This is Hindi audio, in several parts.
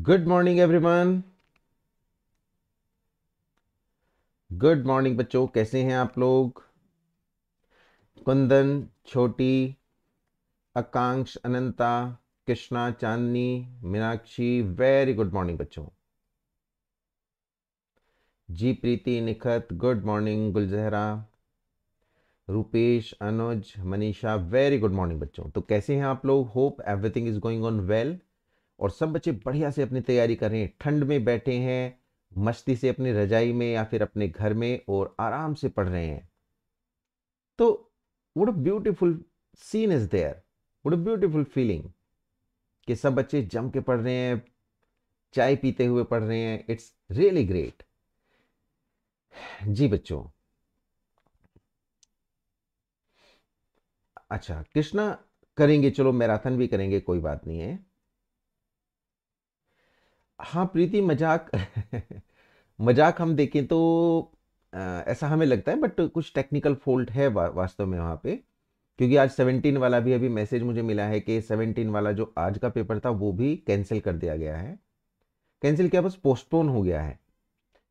Good morning everyone good morning बच्चों कैसे हैं आप लोग कुंदन छोटी Akanksha Ananta Krishna Chandni Meenakshi very good morning बच्चों जी Preeti Nikhat good morning Gulzahra Rupesh Anuj Manisha very good morning बच्चों तो कैसे हैं आप लोग hope everything is going on well और सब बच्चे बढ़िया से अपनी तैयारी कर रहे हैं ठंड में बैठे हैं मस्ती से अपनी रजाई में या फिर अपने घर में और आराम से पढ़ रहे हैं तो would a beautiful scene is there would a beautiful feeling कि सब बच्चे जम के पढ़ रहे हैं चाय पीते हुए पढ़ रहे हैं इट्स रियली ग्रेट जी बच्चों अच्छा कृष्णा करेंगे चलो मैराथन भी करेंगे कोई बात नहीं है हाँ प्रीति मजाक मजाक हम देखें तो आ, ऐसा हमें लगता है बट कुछ टेक्निकल फॉल्ट है वा, वास्तव में वहाँ पे क्योंकि आज सेवनटीन वाला भी अभी मैसेज मुझे मिला है कि सेवनटीन वाला जो आज का पेपर था वो भी कैंसिल कर दिया गया है कैंसिल क्या बस पोस्टपोन हो गया है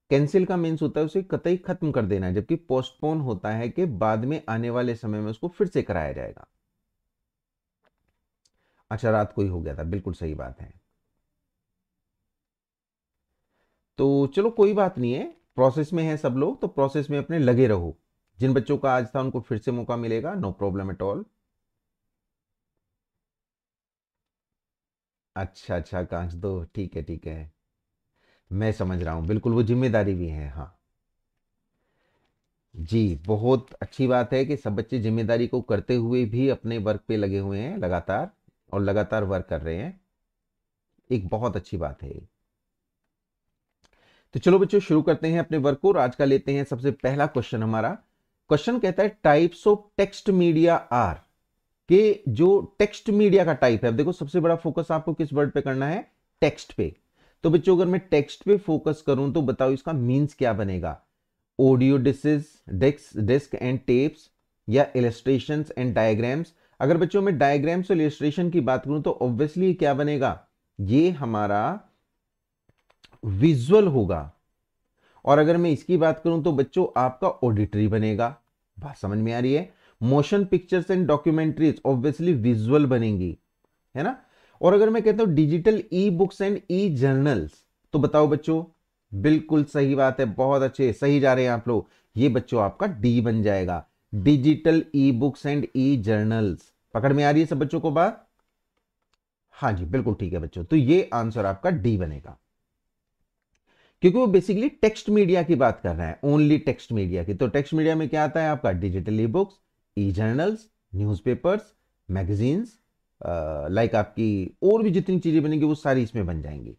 कैंसिल का मीन्स होता है उसे कतई खत्म कर देना है जबकि पोस्टपोन होता है कि बाद में आने वाले समय में उसको फिर से कराया जाएगा अच्छा रात को ही हो गया था बिल्कुल सही बात है तो चलो कोई बात नहीं है प्रोसेस में है सब लोग तो प्रोसेस में अपने लगे रहो जिन बच्चों का आज था उनको फिर से मौका मिलेगा नो प्रॉब्लम एट ऑल अच्छा अच्छा आकांक्ष दो ठीक है ठीक है मैं समझ रहा हूं बिल्कुल वो जिम्मेदारी भी है हाँ जी बहुत अच्छी बात है कि सब बच्चे जिम्मेदारी को करते हुए भी अपने वर्क पे लगे हुए हैं लगातार और लगातार वर्क कर रहे हैं एक बहुत अच्छी बात है तो चलो बच्चों शुरू करते हैं अपने वर्क को और आज का लेते हैं सबसे पहला क्वेश्चन हमारा क्वेश्चन कहता है types of text media are के जो टेक्स्ट मीडिया का टाइप है देखो सबसे बड़ा फोकस आपको किस वर्ड पे करना है टेक्स्ट पे तो बच्चों अगर मैं टेक्स्ट पे फोकस करूं तो बताओ इसका मीन्स क्या बनेगा audio discs desk disk and tapes या इलेस्ट्रेशन एंड डायग्राम्स अगर बच्चों में डायग्राम्स और इलेस्ट्रेशन की बात करूं तो ऑब्वियसली क्या बनेगा ये हमारा विजुअल होगा और अगर मैं इसकी बात करूं तो बच्चों आपका ऑडिटरी बनेगा बात समझ में आ रही है motion pictures and documentaries obviously visual बनेंगी है ना और अगर मैं कहता हूं digital e books and e journals तो बताओ बच्चों बिल्कुल सही बात है बहुत अच्छे सही जा रहे हैं आप लोग ये बच्चों आपका डी बन जाएगा digital e books and e journals पकड़ में आ रही है सब बच्चों को बात हाँ जी बिल्कुल ठीक है बच्चों तो ये आंसर आपका डी बनेगा क्योंकि वो बेसिकली टेक्स्ट मीडिया की बात कर रहा है ओनली टेक्स्ट मीडिया की तो टेक्स्ट मीडिया में क्या आता है आपका digital e books e journals newspapers magazines like आपकी और भी जितनी चीज़ें बनेंगी वो सारी इसमें बन जाएंगी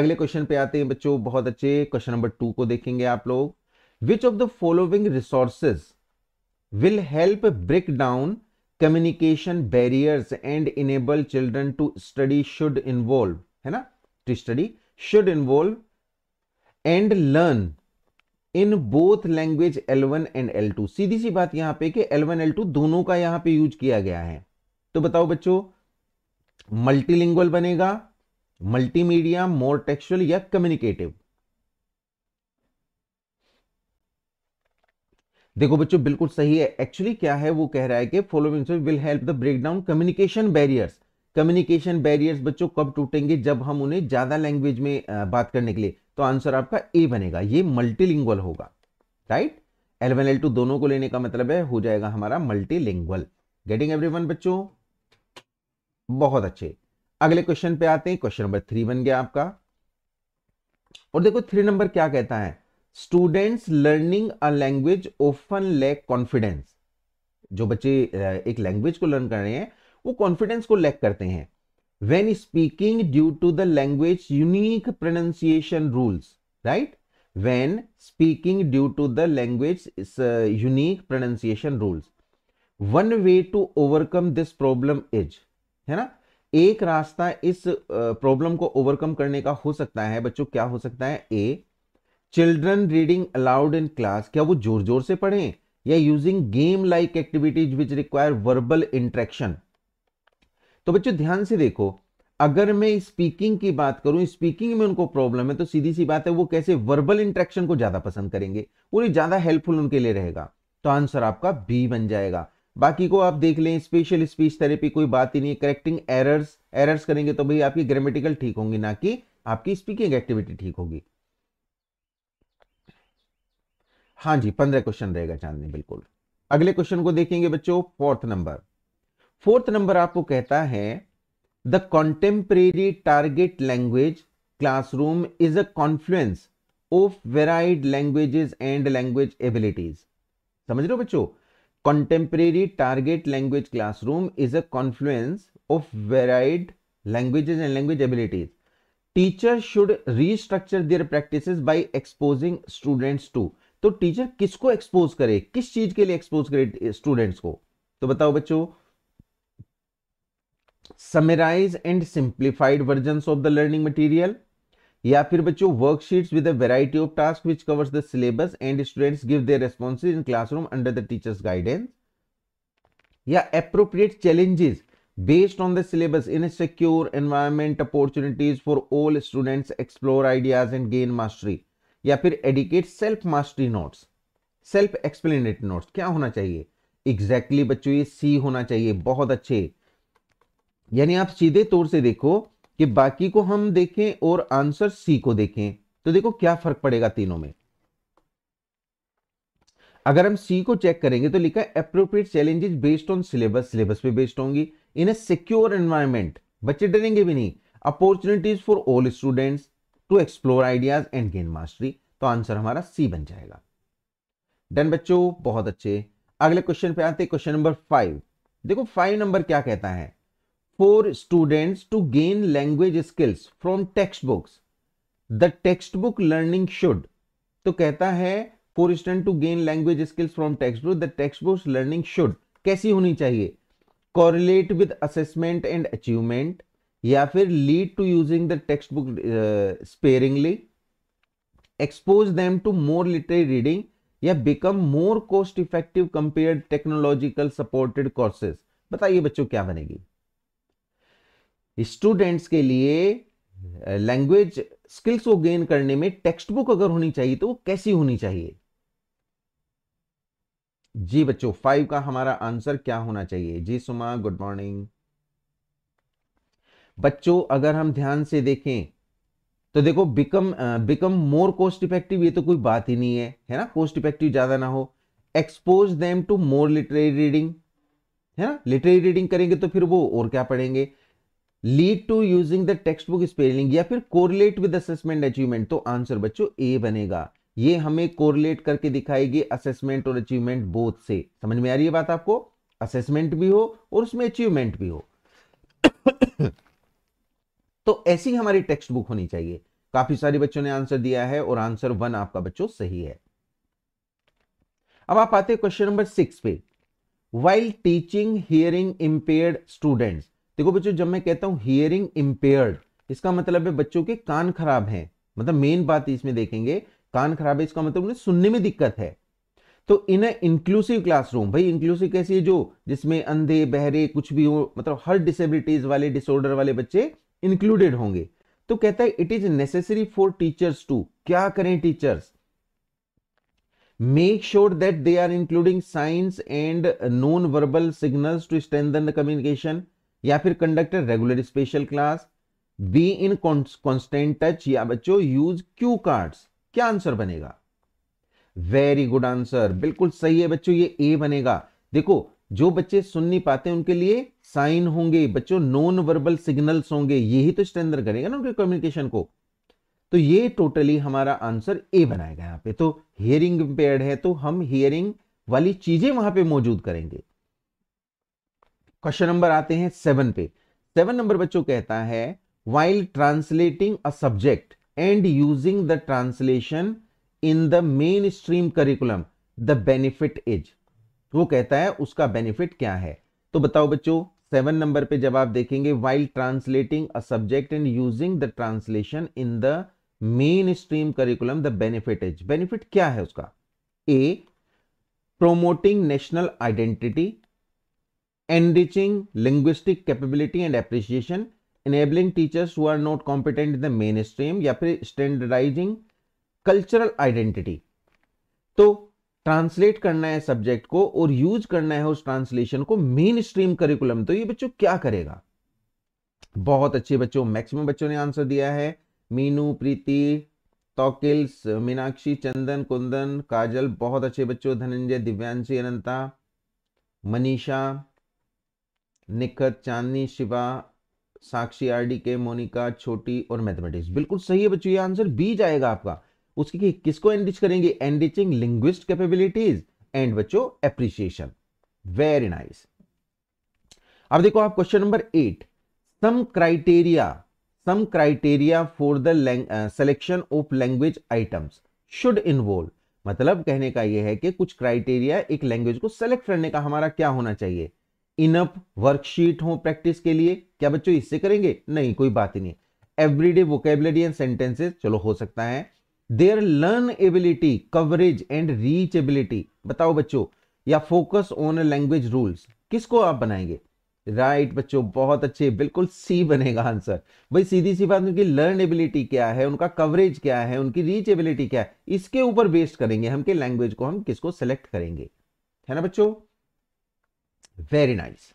अगले क्वेश्चन पे आते हैं बच्चों बहुत अच्छे क्वेश्चन नंबर टू को देखेंगे आप लोग which of the following resources will help break down communication barriers and enable children to study should involve है ना to study should involve and learn in both language L1 and L2 सीधी सी बात यहां पे कि L1 L2 दोनों का यहां पे यूज किया गया है तो बताओ बच्चों मल्टीलिंगुअल बनेगा मल्टीमीडिया मोर टेक्सुअल या कम्युनिकेटिव देखो बच्चों बिल्कुल सही है एक्चुअली क्या है वो कह रहा है कि following will help the break down communication barriers communication barriers बच्चों कब टूटेंगे जब हम उन्हें ज्यादा लैंग्वेज में बात करने के लिए तो आंसर आपका ए बनेगा ये मल्टीलिंगुअल होगा right L one L two दोनों को लेने का मतलब है हो जाएगा हमारा मल्टीलिंगुअल गेटिंग एवरीवन बच्चों बहुत अच्छे अगले क्वेश्चन पे आते हैं क्वेश्चन नंबर थ्री बन गया आपका और देखो थ्री नंबर क्या कहता है students learning a language often lack confidence जो बच्चे एक लैंग्वेज को लर्न कर रहे हैं वो कॉन्फिडेंस को लैक करते हैं when speaking due to the language unique pronunciation rules right when speaking due to the language is, uh, unique pronunciation rules one way to overcome this problem is hai na ek rasta is problem uh, को ओवरकम करने का हो सकता है बच्चों क्या हो सकता है a children reading aloud in class क्या वो zor जोर से पढ़ें या using game like activities which require verbal interaction तो बच्चों ध्यान से देखो अगर मैं स्पीकिंग की बात करूं स्पीकिंग में उनको प्रॉब्लम है तो सीधी सी बात है वो कैसे वर्बल इंट्रेक्शन को ज्यादा पसंद करेंगे वो ज्यादा हेल्पफुल उनके लिए रहेगा तो आंसर आपका बी बन जाएगा बाकी को आप देख लें स्पेशल स्पीच थेरेपी कोई बात ही नहीं करेक्टिंग एरर्स एरर्स करेंगे तो भाई आपकी ग्रामेटिकल ठीक होंगी ना कि आपकी स्पीकिंग एक्टिविटी ठीक होगी हां जी पंद्रह क्वेश्चन रहेगा चांदनी बिल्कुल अगले क्वेश्चन को देखेंगे बच्चों फोर्थ नंबर फोर्थ नंबर आपको कहता है the contemporary target language classroom is a confluence of varied languages and language abilities समझ लो हो बच्चों contemporary target language classroom is a confluence of varied languages and language abilities teacher should restructure their practice by exposing students to तो टीचर किसको एक्सपोज करे किस चीज के लिए एक्सपोज करे स्टूडेंट्स को तो बताओ बच्चों summarise and simplified version of the learning material या फिर बच्चों worksheets with a variety of task which covers the syllabus and students give their responses in classroom under the teachers guidance या appropriate challenges based on the syllabus in secure environment opportunities for all students explore ideas and gain mastery या फिर adequate self mastery notes self explanatory notes क्या होना चाहिए एग्जैक्टली exactly बच्चों ये सी होना चाहिए बहुत अच्छे यानी आप सीधे तौर से देखो कि बाकी को हम देखें और आंसर सी को देखें तो देखो क्या फर्क पड़ेगा तीनों में अगर हम सी को चेक करेंगे तो लिखा है appropriate challenges based on syllabus syllabus पे बेस्ड होंगी इन ए सिक्योर एनवायरमेंट बच्चे डरेंगे भी नहीं opportunities for all students to explore ideas and gain mastery तो आंसर हमारा सी बन जाएगा डन बच्चों बहुत अच्छे अगले क्वेश्चन पे आते क्वेश्चन नंबर फाइव देखो फाइव नंबर क्या कहता है for students to gain language skills from textbooks. The textbook learning should तो कहता है for student to gain language skills from textbook the textbook learning should कैसी होनी चाहिए correlate with assessment and achievement या फिर lead to using the textbook sparingly expose them to more literary reading या become more cost effective compare technological supported courses बताइए बच्चों क्या बनेगी स्टूडेंट्स के लिए लैंग्वेज स्किल्स को गेन करने में टेक्स्ट बुक अगर होनी चाहिए तो वो कैसी होनी चाहिए जी बच्चों फाइव का हमारा आंसर क्या होना चाहिए जी सुमा गुड मॉर्निंग बच्चों अगर हम ध्यान से देखें तो देखो become become more cost effective ये तो कोई बात ही नहीं है है ना कॉस्ट इफेक्टिव ज्यादा ना हो expose them to more literary reading है ना लिटरेरी रीडिंग करेंगे तो फिर वो और क्या पढ़ेंगे lead to using the textbook spelling या फिर कोरिलेट विद असेसमेंट अचीवमेंट तो आंसर बच्चों ए बनेगा ये हमें कोरिलेट करके दिखाएगी असेसमेंट और अचीवमेंट बोथ से समझ में आ रही है बात आपको असेसमेंट भी हो और उसमें अचीवमेंट भी हो तो ऐसी हमारी टेक्स्ट बुक होनी चाहिए काफी सारे बच्चों ने आंसर दिया है और आंसर वन आपका बच्चों सही है अब आप आते हैं क्वेश्चन नंबर सिक्स पे while teaching hearing impaired students देखो बच्चों जब मैं कहता हूँ हियरिंग इम्पेयर्ड इसका मतलब है बच्चों के कान खराब हैं मतलब मेन बात इसमें देखेंगे कान खराब है इसका मतलब उन्हें सुनने में दिक्कत है तो इन इंक्लूसिव क्लासरूम भाई इंक्लूसिव कैसी है जो जिसमें अंधे बहरे कुछ भी हो मतलब हर डिसेबिलिटीज वाले डिसऑर्डर वाले बच्चे इंक्लूडेड होंगे तो कहता है it is necessary for teachers to क्या करें teachers make sure that they are including signs and non verbal signals to strengthen the communication या फिर conduct regular special class be in constant touch या बच्चों यूज क्यू कार्ड्स क्या आंसर बनेगा वेरी गुड आंसर बिल्कुल सही है बच्चों ये ए बनेगा देखो जो बच्चे सुन नहीं पाते उनके लिए साइन होंगे बच्चों नॉन वर्बल सिग्नल्स होंगे यही तो स्ट्रेंदर करेगा ना उनके कम्युनिकेशन को तो ये टोटली हमारा आंसर ए बनाएगा यहां पे तो हियरिंग इंपेयर्ड है तो हम हियरिंग वाली चीजें वहां पे मौजूद करेंगे क्वेश्चन नंबर आते हैं सेवन पे सेवन नंबर बच्चों कहता है while translating a subject and using the translation in the mainstream curriculum the benefit is वो कहता है उसका बेनिफिट क्या है तो बताओ बच्चों सेवन नंबर पे जब आप देखेंगे while translating a subject and using the translation in the mainstream curriculum the benefit is benefit क्या है उसका A promoting national identity enriching linguistic capability and appreciation enabling teachers who are not competent in the mainstream या फिर standardizing cultural identity तो ट्रांसलेट करना है सब्जेक्ट को और यूज करना है उस ट्रांसलेशन को मेन स्ट्रीम करिकुलम तो ये बच्चों क्या करेगा बहुत अच्छे बच्चों मैक्सिमम बच्चों ने आंसर दिया है मीनू प्रीति तोकिल्स मीनाक्षी चंदन कुंदन काजल बहुत अच्छे बच्चों Dhananjay Divyanshi Ananta Manisha Nikhat Chandni Shiva Sakshi R D K Monika छोटी और मैथमेटिक्स बिल्कुल सही है बच्चों ये आंसर बी जाएगा आपका उसकी किसको एनरिच करेंगे एनरिचिंग लिंग्विस्ट कैपेबिलिटीज एंड बच्चों एप्रिसिएशन वेरी नाइस अब देखो आप question number eight some criteria some criteria for the selection of language items should involve मतलब कहने का यह है कि कुछ क्राइटेरिया एक लैंग्वेज को सेलेक्ट करने का हमारा क्या होना चाहिए इनफ वर्कशीट हो प्रैक्टिस के लिए क्या बच्चों इससे करेंगे नहीं कोई बात ही नहीं एवरीडे वोकेबलरी एंड सेंटेंसेस चलो हो सकता है their learnability coverage and reachability बताओ बच्चों या फोकस ऑन लैंग्वेज रूल्स किसको आप बनाएंगे राइट right, बच्चों बहुत अच्छे बिल्कुल सी बनेगा आंसर भाई सीधी सी बात उनकी लर्न एबिलिटी क्या है उनका कवरेज क्या है उनकी रीच एबिलिटी क्या है इसके ऊपर बेस्ड करेंगे हम के लैंग्वेज को हम किसको सेलेक्ट करेंगे है ना बच्चों वेरी नाइस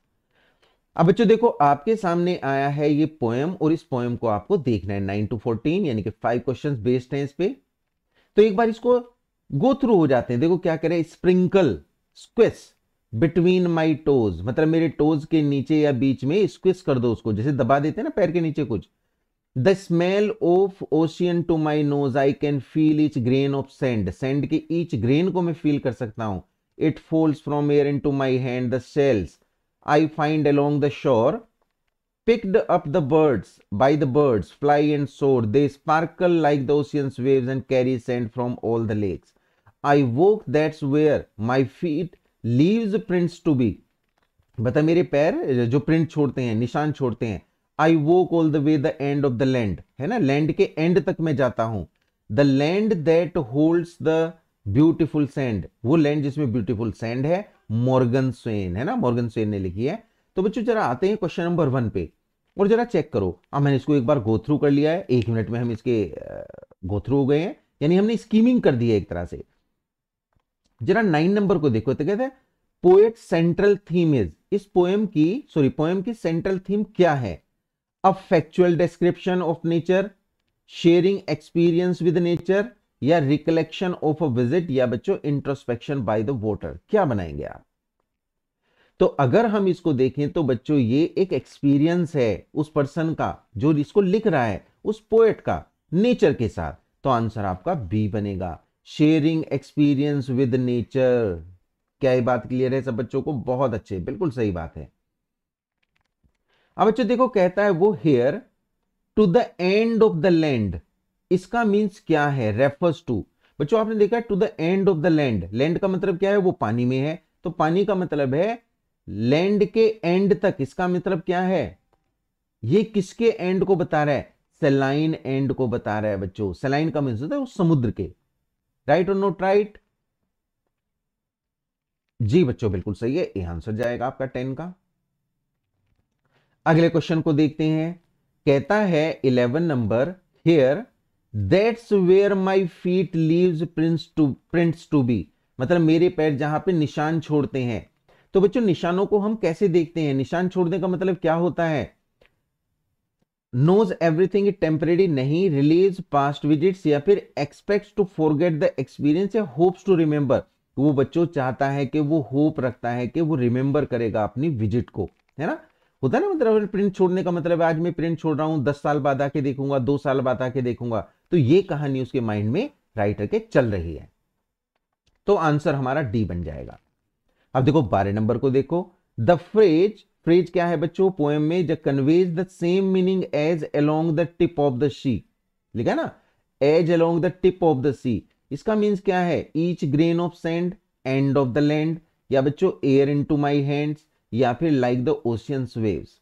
अब बच्चों देखो आपके सामने आया है ये पोएम और इस पोएम को आपको देखना है नाइन टू फोर्टीन यानी कि फाइव क्वेश्चन बेस्ड हैं इस पे तो एक बार इसको गो थ्रू हो जाते हैं देखो क्या करें sprinkle squish between my toes मतलब मेरे टोज के नीचे या बीच में स्क्विस कर दो उसको जैसे दबा देते हैं ना पैर के नीचे कुछ the smell of ocean to my nose I can feel each grain of sand sand के ईच ग्रेन को मैं फील कर सकता हूं It falls from here into my hand, the shells I find along the shore. Picked up the birds by the birds, fly and soar. They sparkle like the ocean's waves and carry sand from all the lakes. I woke, that's where my feet leaves prints to be. बता मेरे पैर जो प्रिंट छोड़ते हैं निशान छोड़ते हैं I the way the way the end of the land है ना लैंड के एंड तक मैं जाता हूं the land that holds the beautiful sand वो लैंड जिसमें ब्यूटीफुल सैंड है मॉर्गन स्वेन है ना मॉर्गन स्वेन ने लिखी है तो बच्चों जरा आते हैं क्वेश्चन नंबर वन पे और जरा चेक करो अब मैंने इसको एक बार गो थ्रू कर लिया है एक मिनट में हम इसके गो थ्रू हो गए हैं यानी हमने स्कीमिंग कर दी है एक तरह से जरा नाइन नंबर को देखो तो कहते हैं पोएट सेंट्रल थीम इज इस पोएम की सॉरी पोएम की सेंट्रल थीम क्या है a factual description of nature sharing experience with nature या रिकलेक्शन ऑफ अ विजिट या बच्चों इंट्रोस्पेक्शन बाय द वोटर क्या बनाएंगे आप तो अगर हम इसको देखें तो बच्चों ये एक एक्सपीरियंस है उस पर्सन का जो इसको लिख रहा है उस पोएट का नेचर के साथ तो आंसर आपका बी बनेगा शेयरिंग एक्सपीरियंस विद नेचर क्या ये बात क्लियर है सब बच्चों को बहुत अच्छे बिल्कुल सही बात है अब बच्चों देखो कहता है वो here to the end of the land इसका मीन्स क्या है रेफर्स टू बच्चों आपने देखा to the end of the land land का मतलब क्या है वो पानी में है तो पानी का मतलब है लैंड के एंड तक इसका मतलब क्या है ये किसके एंड को बता रहा है सेलाइन एंड को बता रहा है बच्चों सेलाइन का मीन्स होता है समुद्र के राइट और नोट राइट जी बच्चों बिल्कुल सही है यह आंसर जाएगा आपका टेन का अगले क्वेश्चन को देखते हैं कहता है eleven number here that's where my feet leaves prints to prints to be मतलब मेरे पैर जहां पे निशान छोड़ते हैं तो बच्चों निशानों को हम कैसे देखते हैं निशान छोड़ने का मतलब क्या होता है नोज एवरीथिंग टेम्परेरी नहीं रिलीज पास्ट विजिट्स या फिर expect to forget the experience या होप्स टू रिमेंबर वो बच्चों चाहता है कि वो होप रखता है कि वो रिमेंबर करेगा अपनी विजिट को है ना होता है ना मतलब प्रिंट छोड़ने का मतलब आज मैं प्रिंट छोड़ रहा हूं दस साल बाद आके देखूंगा दो साल बाद आके देखूंगा तो ये कहानी उसके माइंड में राइटर के चल रही है तो आंसर हमारा डी बन जाएगा अब देखो बारह नंबर को देखो द फ्रेज फ्रेज क्या है बच्चों पोएम में जब conveys the same meaning as along the tip of the sea लिखा ना as along the tip of the sea इसका मीन्स क्या है each grain of sand end of the land या बच्चों air into my hands या फिर लाइक द ओशियंस वेव्स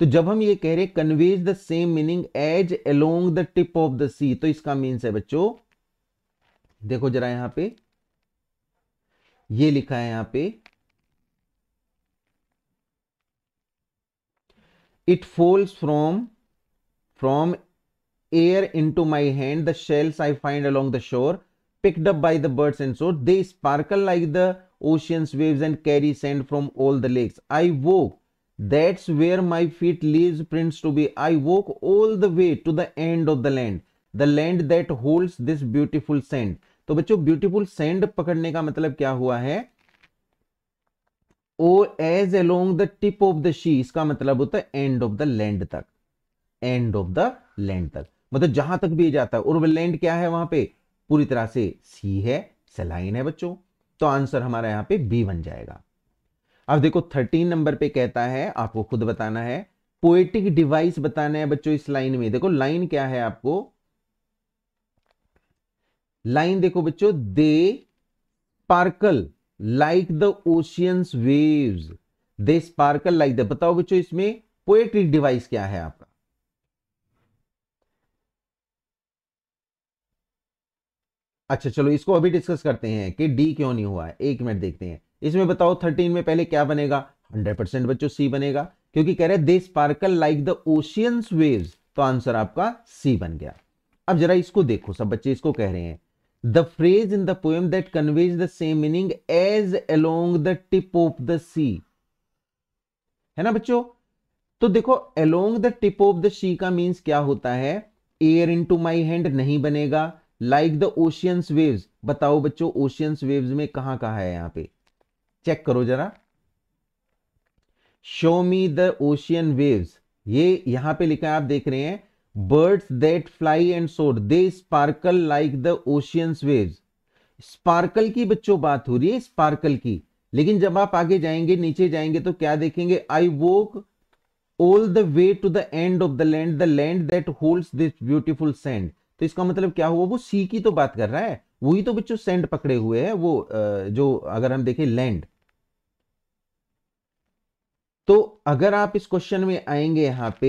तो जब हम ये कह रहे conveys the same meaning as along the tip of the sea तो इसका मीन्स है बच्चों देखो जरा यहां पे ये लिखा है यहां पे it falls from from air into my hand the shells I find along the shore picked up by the birds and so they sparkle like the ocean's waves and carry sand from all the lakes I walk That's where my feet leaves prints to be. I walk all the way to the end of the land. The land that holds this beautiful sand. तो बच्चों ब्यूटीफुल सैंड पकड़ने का मतलब क्या हुआ है और as along the tip of the sea इसका मतलब होता है एंड ऑफ द लैंड तक एंड ऑफ द लैंड तक मतलब जहां तक भी जाता है और वह लैंड क्या है वहां पे पूरी तरह से सी है सलाइन है बच्चों तो आंसर हमारा यहाँ पे बी बन जाएगा अब देखो थर्टीन नंबर पे कहता है आपको खुद बताना है पोएटिक डिवाइस बताना है बच्चों इस लाइन में देखो लाइन क्या है आपको लाइन देखो बच्चों they sparkle like the ocean's waves they sparkle like the बताओ बच्चों इसमें पोएट्रिक डिवाइस क्या है आपका अच्छा चलो इसको अभी डिस्कस करते हैं कि डी क्यों नहीं हुआ है एक मिनट देखते हैं इसमें बताओ थर्टीन में पहले क्या बनेगा हंड्रेड परसेंट बच्चों सी बनेगा क्योंकि कह रहे they sparkle like the ocean's wave तो आंसर आपका सी बन गया अब जरा इसको देखो सब बच्चे इसको कह रहे हैं the phrase in the poem that conveys the same meaning as along the tip of the sea है ना बच्चों तो देखो along the tip of the sea का मीन्स क्या होता है air into my hand नहीं बनेगा लाइक द ओशियंस वेव्स बताओ बच्चों ओशियंस वेव्स में कहां कहाँ है यहां पे चेक करो जरा show me the ocean waves ये यहां पे लिखा है आप देख रहे हैं birds that fly and soar they sparkle like the ocean waves sparkle की बच्चों बात हो रही है स्पार्कल की लेकिन जब आप आगे जाएंगे नीचे जाएंगे तो क्या देखेंगे I walk all the way to the end of the land the land that holds this beautiful sand तो इसका मतलब क्या हुआ वो सी की तो बात कर रहा है वही तो बच्चों सैंड पकड़े हुए है वो जो अगर हम देखें लैंड तो अगर आप इस क्वेश्चन में आएंगे यहां पे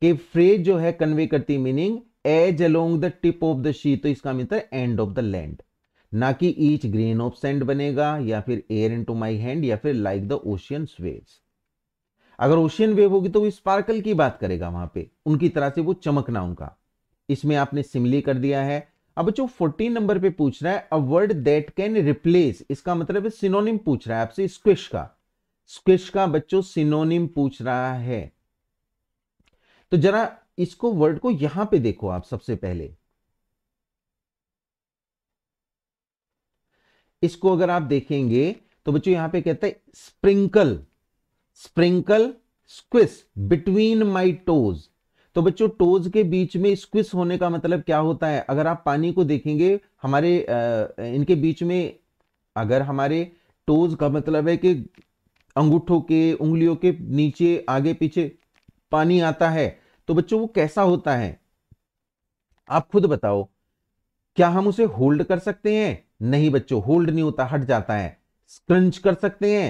कि फ्रेज जो है कन्वे करती meaning as along the tip of the sea तो इसका मित्र एंड ऑफ द लैंड ना कि ईच ग्रेन ऑफ सैंड बनेगा या फिर air into my hand या फिर लाइक द ओशियन वेव्स अगर ओशियन वेव होगी तो वो स्पार्कल की बात करेगा वहां पे उनकी तरह से वो चमकना उनका इसमें आपने सिमली कर दिया है अब जो 14 नंबर पे पूछ रहा है a word that can replace इसका मतलब है सिनोनिम पूछ रहा है आपसे स्क्विश का स्क्विश का बच्चों सिनोनिम पूछ रहा है तो जरा इसको वर्ड को यहां पे देखो आप सबसे पहले इसको अगर आप देखेंगे तो बच्चों यहां पे कहते हैं sprinkle sprinkle squish between my toes तो बच्चों टोज के बीच में स्क्विश होने का मतलब क्या होता है अगर आप पानी को देखेंगे हमारे आ, इनके बीच में अगर हमारे टोज का मतलब है कि अंगूठों के उंगलियों के नीचे आगे पीछे पानी आता है तो बच्चों वो कैसा होता है आप खुद बताओ क्या हम उसे होल्ड कर सकते हैं नहीं बच्चों होल्ड नहीं होता हट जाता है स्क्रंच कर सकते हैं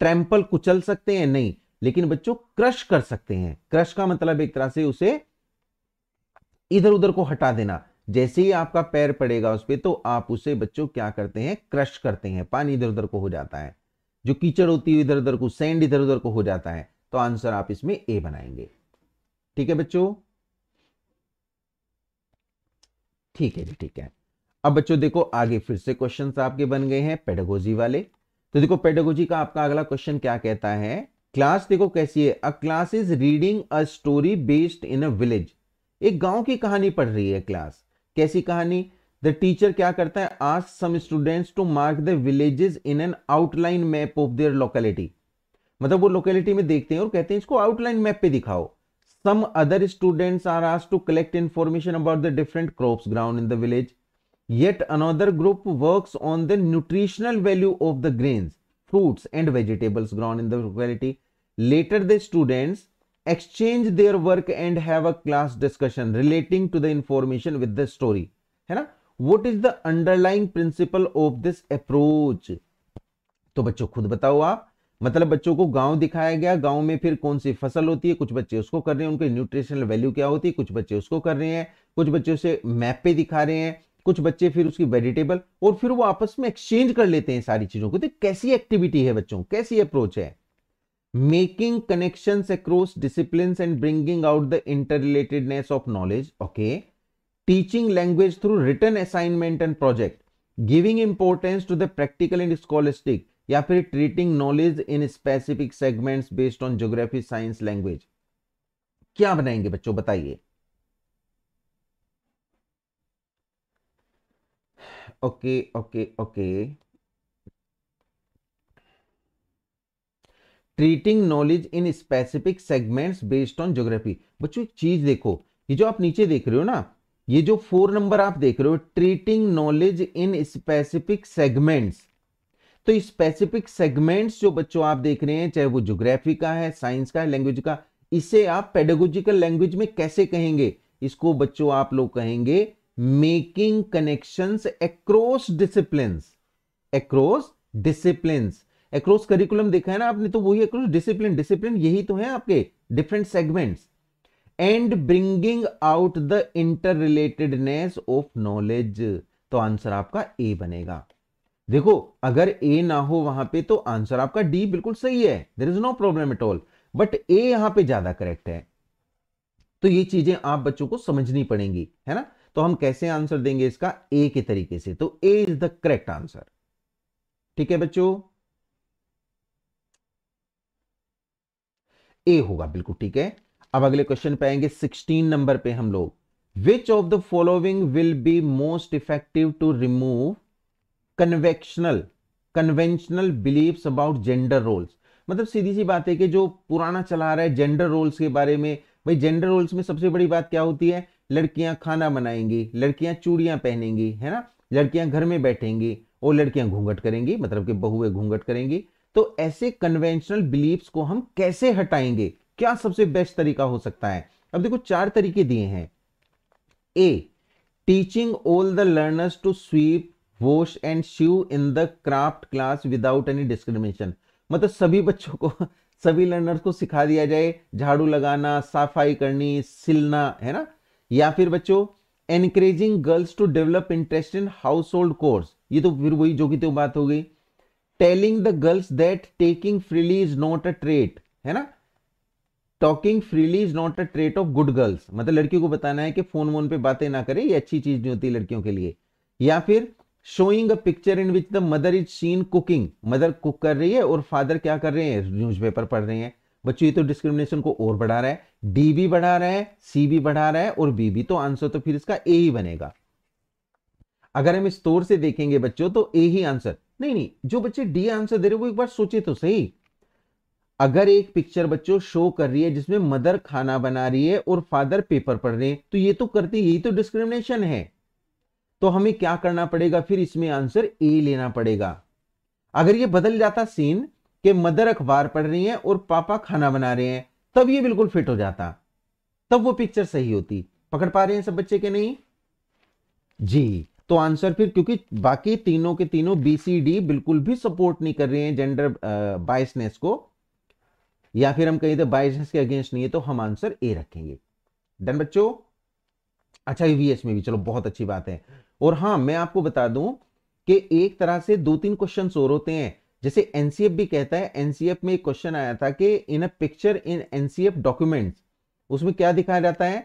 ट्रैम्पल कुचल सकते हैं नहीं लेकिन बच्चों क्रश कर सकते हैं क्रश का मतलब एक तरह से उसे इधर उधर को हटा देना जैसे ही आपका पैर पड़ेगा उस पर तो आप उसे बच्चों क्या करते हैं क्रश करते हैं पानी इधर उधर को हो जाता है जो कीचड़ होती है इधर उधर को सैंड इधर उधर को हो जाता है तो आंसर आप इसमें ए बनाएंगे ठीक है बच्चों ठीक है जी ठीक है अब बच्चों देखो आगे फिर से क्वेश्चन आपके बन गए हैं पेडागोजी वाले तो देखो पेडागोजी का आपका अगला क्वेश्चन क्या कहता है क्लास देखो कैसी है a class is reading a story based in a village एक गांव की कहानी पढ़ रही है क्लास कैसी कहानी द टीचर क्या करता है आज some students to mark the villages in an outline map of their locality मतलब वो लोकेलिटी में देखते हैं और कहते हैं इसको आउटलाइन मैप पे दिखाओ सम अदर स्टूडेंट्स आर आज to collect information about the different crop grown in the village yet another group work on the nutritional value of the grains fruits and vegetables grown in the locality. Later, the students exchange their work and have a class discussion relating to the information with the story. है ना what is the underlying principle of this approach तो बच्चों खुद बताओ आप मतलब बच्चों को गांव दिखाया गया गांव में फिर कौन सी फसल होती है कुछ बच्चे उसको कर रहे हैं उनके न्यूट्रिशनल वैल्यू क्या होती है कुछ बच्चे उसको कर रहे हैं कुछ बच्चे उसे मैप पे दिखा रहे हैं कुछ बच्चे फिर उसकी वेजिटेबल और फिर वो आपस में एक्सचेंज कर लेते हैं सारी चीजों को तो कैसी एक्टिविटी है बच्चों कैसी अप्रोच है making connection across discipline and bringing out the interrelatedness of knowledge okay teaching language through written assignment and project giving importance to the practical and scholastic या फिर treating knowledge in specific segments based on geography science language क्या बनाएंगे बच्चों बताइए okay okay okay treating knowledge in specific segments based on geography बच्चों एक चीज देखो ये जो आप नीचे देख रहे हो ना ये जो फोर नंबर आप देख रहे हो treating knowledge in specific segments तो स्पेसिफिक सेगमेंट्स जो बच्चों आप देख रहे हैं चाहे वो ज्योग्राफी का है साइंस का है लैंग्वेज का इसे आप पेडोगोजिकल लैंग्वेज में कैसे कहेंगे इसको बच्चों आप लोग कहेंगे making connection across discipline across discipline across curriculum देखा है ना आपने तो वही अक्रॉस डिसिप्लिन डिसिप्लिन यही तो है आपके different segments and bringing out the interrelatedness of knowledge तो आंसर आपका ए बनेगा देखो अगर ए ना हो वहां पे तो आंसर आपका डी बिल्कुल सही है there is no problem at all but A यहां पे ज्यादा करेक्ट है तो ये चीजें आप बच्चों को समझनी पड़ेंगी है ना तो हम कैसे आंसर देंगे इसका ए के तरीके से तो A is the correct answer ठीक है बच्चों ए होगा बिल्कुल ठीक है अब अगले क्वेश्चन पे आएंगे 16 नंबर पे हम लोग which of the following will be most effective to remove convectional conventional beliefs about gender roles मतलब सीधी सी बात है कि जो पुराना चला रहा है जेंडर रोल्स के बारे में भाई जेंडर रोल्स में सबसे बड़ी बात क्या होती है लड़कियां खाना बनाएंगी लड़कियां चूड़ियां पहनेंगी है ना लड़कियां घर में बैठेंगी और लड़कियां घूंघट करेंगी मतलब कि बहुएं घूंघट करेंगी तो ऐसे कन्वेंशनल बिलीव्स को हम कैसे हटाएंगे क्या सबसे बेस्ट तरीका हो सकता है अब देखो चार तरीके दिए हैं A teaching all the learners to sweep wash and शिव in the craft class without any discrimination मतलब सभी बच्चों को सभी लर्नर्स को सिखा दिया जाए झाड़ू लगाना सफाई करनी सिलना है ना या फिर बच्चों encouraging girls to develop interest in household course ये तो फिर वही जो की तो बात हो गई telling the girls that taking freely is not a trait है ना talking freely is not a trait of good girls मतलब लड़कियों को बताना है कि फोन वोन पे बातें ना करें ये अच्छी चीज नहीं होती लड़कियों के लिए या फिर showing a picture in which the mother is seen cooking mother cook कर रही है और फादर क्या कर रहे हैं न्यूज़पेपर पढ़ रहे हैं बच्चों ये तो डिस्क्रिमिनेशन को और बढ़ा रहा है डी भी बढ़ा रहा है सी भी बढ़ा रहा है और बी भी तो आंसर तो फिर इसका ए ही बनेगा अगर हम इस तौर से देखेंगे बच्चों तो ए ही आंसर नहीं नहीं जो बच्चे डी आंसर दे रहे वो एक बार सोचे तो सही अगर एक पिक्चर बच्चों शो कर रही है जिसमें मदर खाना बना रही है और फादर पेपर पढ़ रहे हैं तो ये तो करती यही तो डिस्क्रिमिनेशन है तो हमें क्या करना पड़ेगा फिर इसमें आंसर ए लेना पड़ेगा अगर ये बदल जाता सीन कि मदर अखबार पढ़ रही है और पापा खाना बना रहे हैं तब ये बिल्कुल फिट हो जाता तब वो पिक्चर सही होती पकड़ पा रहे हैं सब बच्चे के नहीं जी तो आंसर फिर क्योंकि बाकी तीनों के तीनों बीसीडी बिल्कुल भी सपोर्ट नहीं कर रहे हैं जेंडर बायसनेस को या फिर हम कहीं तो बाइजेंस के अगेंस्ट नहीं है तो हम आंसर ए रखेंगे डन बच्चों अच्छा ईवीएस में भी चलो बहुत अच्छी बात है और हाँ मैं आपको बता दूं कि एक तरह से दो तीन क्वेश्चन और होते हैं जैसे एनसीएफ भी कहता है एनसीएफ में एक क्वेश्चन आया था कि in a picture in NCF documents उसमें क्या दिखाया जाता है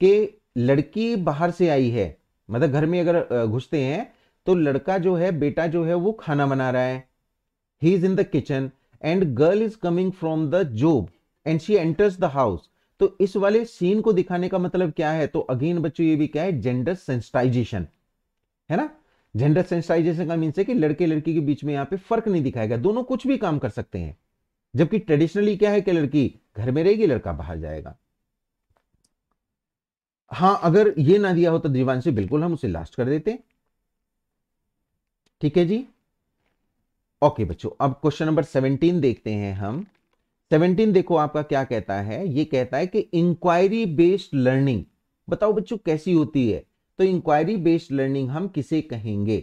कि लड़की बाहर से आई है मतलब घर में अगर घुसते हैं तो लड़का जो है बेटा जो है वो खाना बना रहा है he is in the kitchen and girl is coming from the job and she enters the house तो इस वाले सीन को दिखाने का मतलब क्या है तो अगेन बच्चों ये भी क्या है जेंडर सेंसिटाइजेशन है ना जेंडर सेंसिटाइजेशन का मीन्स है कि लड़के लड़की के बीच में यहां पे फर्क नहीं दिखाया गया दोनों कुछ भी काम कर सकते हैं जबकि ट्रेडिशनली क्या है कि लड़की घर में रहेगी लड़का बाहर जाएगा हां अगर ये ना दिया हो तो दीवान से बिल्कुल हम उसे लास्ट कर देते ठीक है जी ओके बच्चों अब क्वेश्चन नंबर सेवनटीन देखते हैं हम सेवनटीन देखो आपका क्या कहता है ये कहता है कि इंक्वायरी बेस्ड लर्निंग बताओ बच्चों कैसी होती है तो इंक्वायरी बेस्ड लर्निंग हम किसे कहेंगे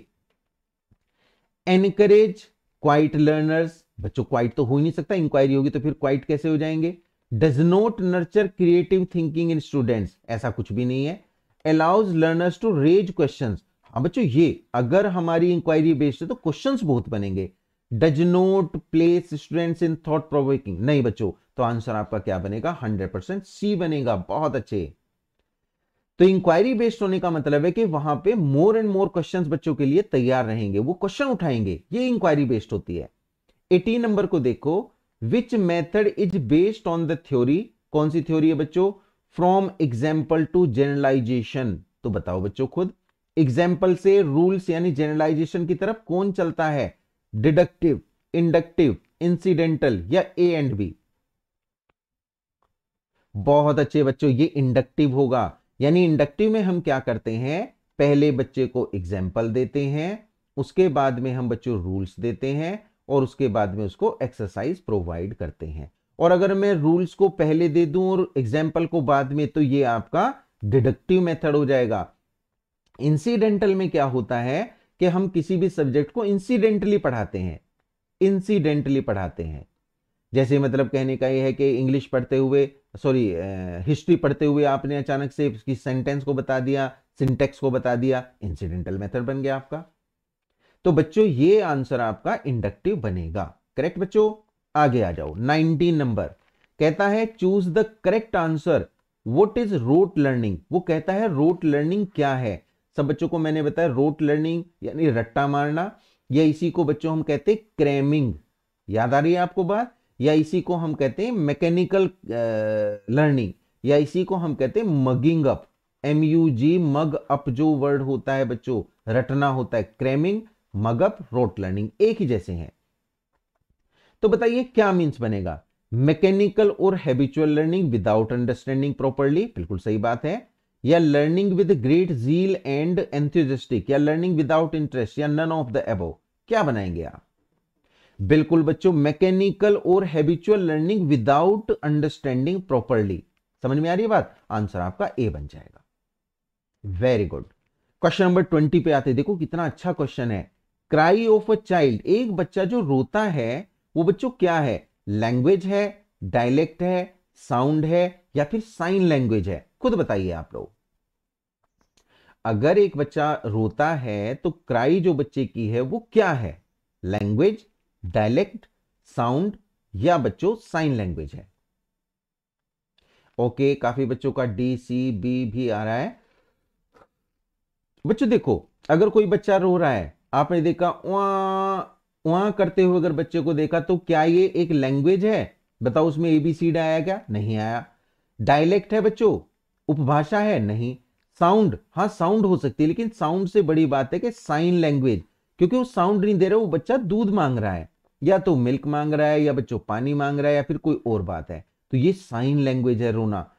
एनकरेज क्वाइट लर्नर्स बच्चों क्वाइट तो हो ही नहीं सकता इंक्वायरी होगी तो फिर क्वाइट कैसे हो जाएंगे does not nurture creative thinking in students ऐसा कुछ भी नहीं है allows learners to raise question बच्चों ये अगर हमारी इंक्वायरी बेस्ड है तो क्वेश्चन बहुत बनेंगे does not place students in thought provoking नहीं बच्चों तो आंसर आपका क्या बनेगा हंड्रेड परसेंट सी बनेगा बहुत अच्छे तो इंक्वायरी बेस्ड होने का मतलब है कि वहां पे मोर एंड मोर क्वेश्चंस बच्चों के लिए तैयार रहेंगे वो क्वेश्चन उठाएंगे ये इंक्वायरी बेस्ड होती है 18 नंबर को देखो which method is based on the theory कौन सी थ्योरी है बच्चों फ्रॉम एग्जाम्पल टू जनरलाइजेशन तो बताओ बच्चों खुद एग्जाम्पल से रूल्स यानी जनरलाइजेशन की तरफ कौन चलता है डिडक्टिव इंडक्टिव इंसिडेंटल या ए एंड बी बहुत अच्छे बच्चों ये इंडक्टिव होगा यानी इंडक्टिव में हम क्या करते हैं पहले बच्चे को एग्जाम्पल देते हैं उसके बाद में हम बच्चों रूल्स देते हैं और उसके बाद में उसको एक्सरसाइज प्रोवाइड करते हैं और अगर मैं रूल्स को पहले दे दूं और एग्जाम्पल को बाद में तो ये आपका डिडक्टिव मेथड हो जाएगा इंसिडेंटल में क्या होता है कि हम किसी भी सब्जेक्ट को इंसिडेंटली पढ़ाते हैं इंसिडेंटली पढ़ाते हैं जैसे मतलब कहने का ये है कि इंग्लिश पढ़ते हुए सॉरी हिस्ट्री पढ़ते हुए आपने अचानक से उसकी सेंटेंस को बता दिया सिंटेक्स को बता दिया इंसिडेंटल मेथड बन गया आपका तो बच्चों ये आंसर आपका इंडक्टिव बनेगा करेक्ट बच्चों आगे आ जाओ 19 नंबर कहता है choose the correct answer what is rote learning वो कहता है रोट लर्निंग क्या है सब बच्चों को मैंने बताया रोट लर्निंग यानी रट्टा मारना या इसी को बच्चों हम कहते हैं क्रैमिंग याद आ रही है आपको बात या इसी को हम कहते हैं मैकेनिकल लर्निंग या इसी को हम कहते हैं mugging up M U G mug up जो वर्ड होता है बच्चों रटना होता है cramming mug up rote learning एक ही जैसे हैं तो बताइए क्या मीन्स बनेगा मैकेनिकल और habitual learning without understanding properly बिल्कुल सही बात है या learning with great zeal and enthusiastic या लर्निंग विदाउट इंटरेस्ट या नन ऑफ द एबो क्या बनाएंगे आप बिल्कुल बच्चों मैकेनिकल और habitual learning without understanding properly समझ में आ रही है बात आंसर आपका ए बन जाएगा very good question number twenty पे आते देखो कितना अच्छा क्वेश्चन है क्राई ऑफ अ चाइल्ड एक बच्चा जो रोता है वो बच्चों क्या है लैंग्वेज है डायलेक्ट है साउंड है या फिर साइन लैंग्वेज है खुद बताइए आप लोग अगर एक बच्चा रोता है तो क्राई जो बच्चे की है वो क्या है लैंग्वेज डायलेक्ट साउंड या बच्चों साइन लैंग्वेज है ओके काफी बच्चों का डी सी बी भी आ रहा है बच्चों देखो अगर कोई बच्चा रो रहा है आपने देखा वहां करते हुए अगर बच्चे को देखा तो क्या ये एक लैंग्वेज है बताओ उसमें एबीसीड आया क्या नहीं आया डायलेक्ट है बच्चों उपभाषा है नहीं साउंड हाँ साउंड हो सकती है लेकिन साउंड से बड़ी बात है कि साइन लैंग्वेज क्योंकि वो साउंड नहीं दे रहा वो बच्चा दूध मांग रहा है या तो मिल्क मांग रहा है या बच्चों पानी मांग रहा है या फिर कोई और बात है तो ये साइन लैंग्वेज है रोना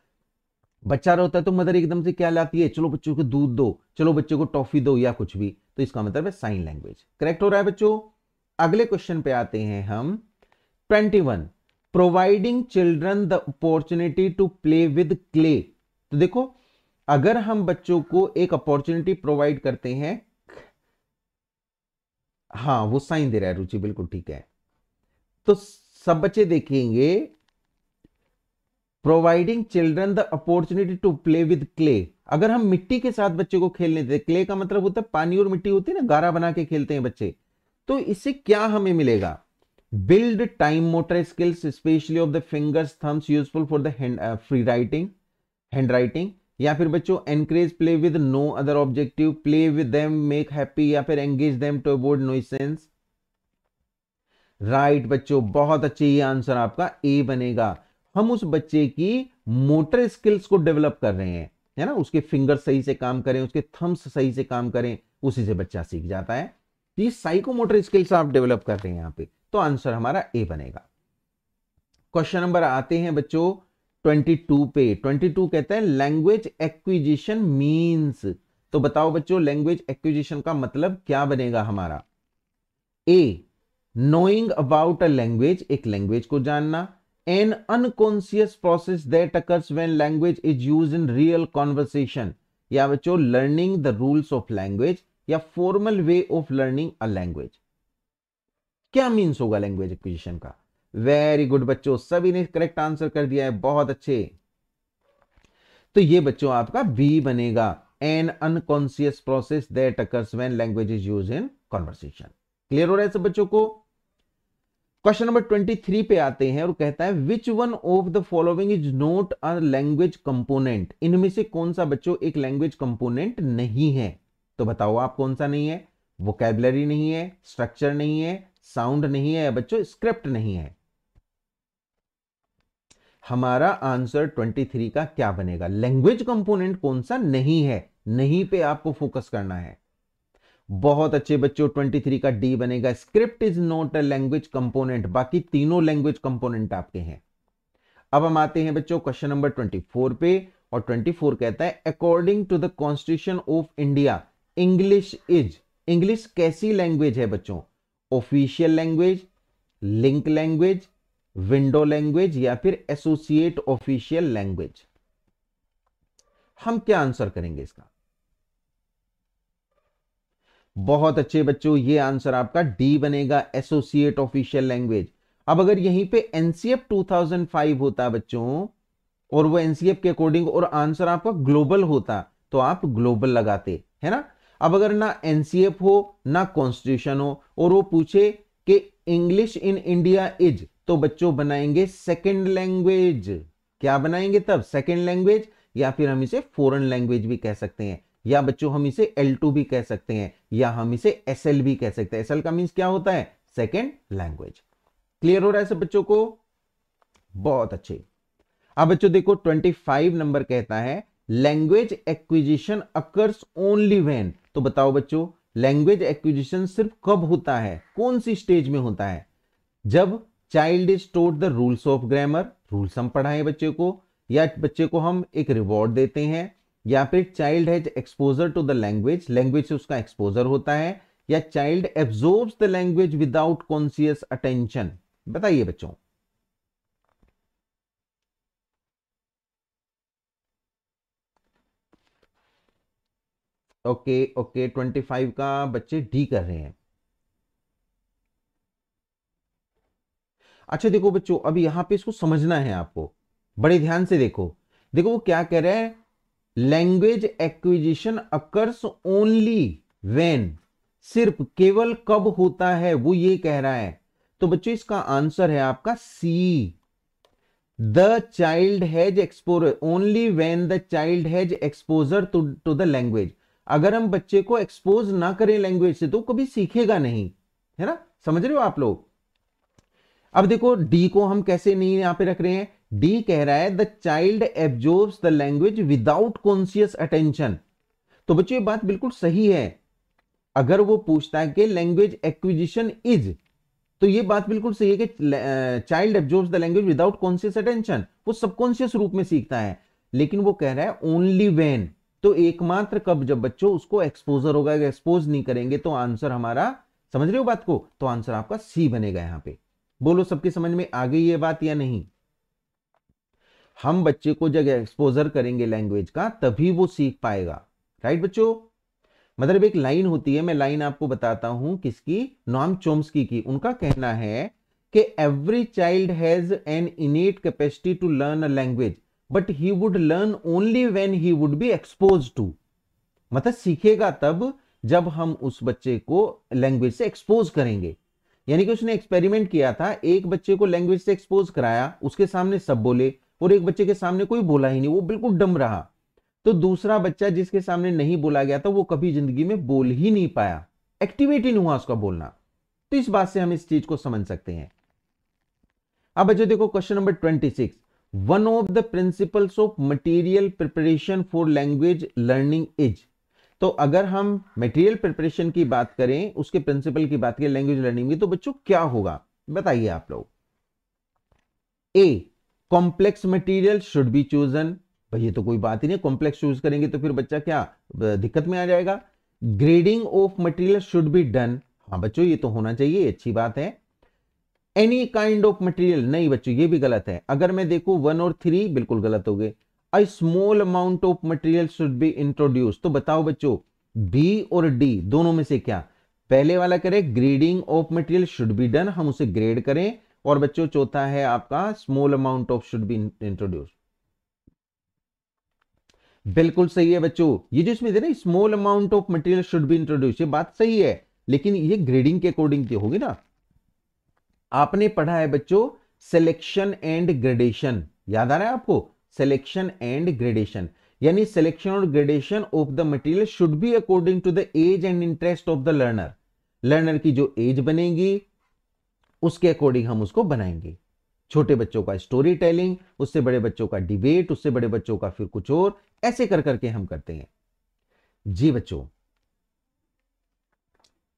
बच्चा रोता है तो मदर एकदम से क्या लाती है चलो बच्चों को दूध दो चलो बच्चों को टॉफी दो या कुछ भी तो इसका मतलब है साइन लैंग्वेज करेक्ट हो रहा है बच्चों अगले क्वेश्चन पे आते हैं हम one providing children the opportunity to play with clay तो देखो अगर हम बच्चों को एक अपॉर्चुनिटी प्रोवाइड करते हैं हाँ वो साइन दे रहा है रुचि बिल्कुल ठीक है तो सब बच्चे देखेंगे providing children the opportunity to play with clay अगर हम मिट्टी के साथ बच्चे को खेलने देते क्ले का मतलब होता है पानी और मिट्टी होती है ना गारा बना के खेलते हैं बच्चे तो इससे क्या हमें मिलेगा build time motor skills specially of the fingers thumbs useful for the free writing hand writing या फिर बच्चों encourage play with no other objective play with them make happy या फिर engage them to avoid nuisance right बच्चों बहुत अच्छे ये आंसर आपका ए बनेगा हम उस बच्चे की मोटर स्किल्स को डेवलप कर रहे हैं है ना उसके फिंगर सही से काम करें उसके थम्स सही से काम करें उसी से बच्चा सीख जाता है तो ये साइकोमोटर स्किल्स आप डेवलप कर रहे हैं यहां पे तो आंसर हमारा ए बनेगा क्वेश्चन नंबर आते हैं बच्चों 22 पे 22 कहते हैं लैंग्वेज एक्विजिशन मीन्स तो बताओ बच्चों लैंग्वेज एक्विजिशन का मतलब क्या बनेगा हमारा a knowing about a language एक लैंग्वेज को जानना an unconscious process that occurs when language is use in real conversation या बच्चों learning the rules of language या formal way of learning a language क्या मीन्स होगा लैंग्वेज एक्विजिशन का वेरी गुड बच्चों सभी ने करेक्ट आंसर कर दिया है बहुत अच्छे तो ये बच्चों आपका बी बनेगा an unconscious process that occurs when language is use in conversation clear हो रहा है सब बच्चों को क्वेश्चन नंबर ट्वेंटी थ्री पे आते हैं और कहता है which one of the following is not a language component इनमें से कौन सा बच्चों एक लैंग्वेज कंपोनेंट नहीं है तो बताओ आप कौन सा नहीं है वोकेबलरी नहीं है स्ट्रक्चर नहीं है साउंड नहीं है बच्चों स्क्रिप्ट नहीं है हमारा आंसर 23 का क्या बनेगा लैंग्वेज कंपोनेंट कौन सा नहीं है नहीं पे आपको फोकस करना है बहुत अच्छे बच्चों 23 का डी बनेगा script is not a language component बाकी तीनों लैंग्वेज कंपोनेंट आपके हैं अब हम आते हैं बच्चों क्वेश्चन नंबर 24 पे और 24 कहता है according to the constitution of India English is English कैसी लैंग्वेज है बच्चों official language link language window language या फिर एसोसिएट ऑफिशियल लैंग्वेज हम क्या आंसर करेंगे इसका बहुत अच्छे बच्चों ये आंसर आपका डी बनेगा एसोसिएट ऑफिशियल लैंग्वेज अब अगर यहीं पे एनसीएफ 2005 होता बच्चों और वो एनसीएफ के अकॉर्डिंग और आंसर आपका ग्लोबल होता तो आप ग्लोबल लगाते है ना अब अगर ना एनसीएफ हो ना कॉन्स्टिट्यूशन हो और वो पूछे कि इंग्लिश इन इंडिया इज तो बच्चों बनाएंगे सेकेंड लैंग्वेज क्या बनाएंगे तब सेकेंड लैंग्वेज या फिर हम इसे फॉरन लैंग्वेज भी कह सकते हैं या बच्चों हम इसे L2 भी कह सकते हैं या हम इसे SL भी कह सकते हैं SL का मीन क्या होता है सेकेंड लैंग्वेज क्लियर हो रहा है सब बच्चों को बहुत अच्छे अब बच्चों देखो 25 नंबर कहता है language acquisition occurs only when तो बताओ बच्चों लैंग्वेज एक्विजिशन सिर्फ कब होता है कौन सी स्टेज में होता है जब child is taught the rules of grammar rules हम पढ़ाए बच्चे को या बच्चे को हम एक रिवॉर्ड देते हैं या फिर child has exposure to the language language से उसका एक्सपोजर होता है या child absorb the language without conscious attention बताइए बच्चों ओके ओके ट्वेंटी फाइव का बच्चे डी कर रहे हैं अच्छा देखो बच्चों अब यहां पे इसको समझना है आपको बड़े ध्यान से देखो देखो वो क्या कह रहे हैं language acquisition occurs only when सिर्फ केवल कब होता है वो ये कह रहा है तो बच्चों इसका आंसर है आपका C the child has exposure only when the child has exposure to the language अगर हम बच्चे को एक्सपोज ना करें लैंग्वेज से तो कभी सीखेगा नहीं है ना समझ रहे हो आप लोग अब देखो डी को हम कैसे नहीं यहां पे रख रहे हैं डी कह रहा है the child absorbs the language without conscious attention तो बच्चों ये बात बिल्कुल सही है अगर वो पूछता है कि लैंग्वेज एक्विजिशन इज तो ये बात बिल्कुल सही है कि child absorbs the language without conscious attention वो सबकॉन्सियस रूप में सीखता है लेकिन वो कह रहा है ओनली वेन तो एकमात्र कब जब बच्चों उसको एक्सपोजर होगा एक्सपोज नहीं करेंगे तो आंसर हमारा समझ रहे हो बात को तो आंसर आपका सी बनेगा यहां पे बोलो सबकी समझ में आ गई ये बात या नहीं हम बच्चे को जब एक्सपोजर करेंगे लैंग्वेज का तभी वो सीख पाएगा राइट बच्चों मतलब एक लाइन होती है मैं लाइन आपको बताता हूं किसकी नॉम चोम्सकी की उनका कहना है कि every child has an innate capacity to learn a language but he would learn only when he would be expose to मतलब सीखेगा तब जब हम उस बच्चे को लैंग्वेज से एक्सपोज करेंगे यानी कि उसने एक्सपेरिमेंट किया था एक बच्चे को लैंग्वेज से एक्सपोज कराया उसके सामने सब बोले और एक बच्चे के सामने कोई बोला ही नहीं वो बिल्कुल डम रहा तो दूसरा बच्चा जिसके सामने नहीं बोला गया था वो कभी जिंदगी में बोल ही नहीं पाया एक्टिवेट ही नहीं हुआ उसका बोलना तो इस बात से हम इस चीज को समझ सकते हैं अब बच्चों देखो question number twenty six one of the principles of material preparation for language learning is तो अगर हम मटेरियल प्रिपरेशन की बात करें उसके प्रिंसिपल की बात करें लैंग्वेज लर्निंग की तो बच्चों क्या होगा बताइए आप लोग a complex material should be chosen भाई ये तो कोई बात ही नहीं कॉम्प्लेक्स चूज करेंगे तो फिर बच्चा क्या दिक्कत में आ जाएगा grading of material should be done हाँ बच्चों ये तो होना चाहिए अच्छी बात है एनी काइंड ऑफ मटेरियल नहीं बच्चों ये भी गलत है अगर मैं देखू वन और थ्री बिल्कुल गलत हो गए a small amount of material should be introduce तो बताओ बच्चों बी और डी दोनों में से क्या पहले वाला करें grading of material should be done हम उसे ग्रेड करें और बच्चों चौथा है आपका small amount of should be introduce बिल्कुल सही है बच्चों ये जो इसमें दे रहे small amount of material should be introduce ये बात सही है लेकिन ये ग्रेडिंग के अकॉर्डिंग की होगी ना आपने पढ़ा है बच्चों सिलेक्शन एंड ग्रेडेशन याद आ रहा है आपको सेलेक्शन एंड ग्रेडेशन यानी सिलेक्शन और gradation of the material should be according to the age and interest of the learner learner की जो एज बनेगी उसके अकॉर्डिंग हम उसको बनाएंगे छोटे बच्चों का स्टोरी टेलिंग उससे बड़े बच्चों का डिबेट उससे बड़े बच्चों का फिर कुछ और ऐसे कर करके हम करते हैं जी बच्चों